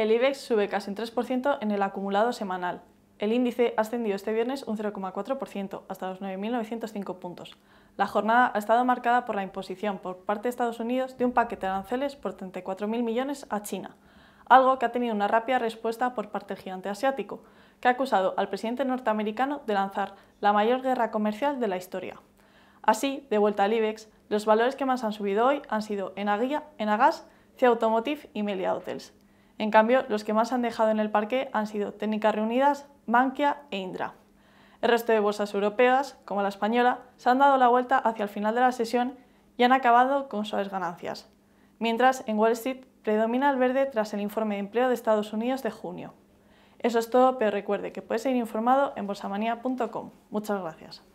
El IBEX sube casi un 3% en el acumulado semanal. El índice ha ascendido este viernes un 0,4% hasta los 9.905 puntos. La jornada ha estado marcada por la imposición por parte de Estados Unidos de un paquete de aranceles por 34.000 millones a China, algo que ha tenido una rápida respuesta por parte del gigante asiático, que ha acusado al presidente norteamericano de lanzar la mayor guerra comercial de la historia. Así, de vuelta al IBEX, los valores que más han subido hoy han sido Enagás, Enagas, C Automotive y Melia Hotels, en cambio, los que más han dejado en el parque han sido Técnicas Reunidas, Bankia e Indra. El resto de bolsas europeas, como la española, se han dado la vuelta hacia el final de la sesión y han acabado con suaves ganancias, mientras en Wall Street predomina el verde tras el informe de empleo de Estados Unidos de junio. Eso es todo, pero recuerde que puede seguir informado en bolsamania.com. Muchas gracias.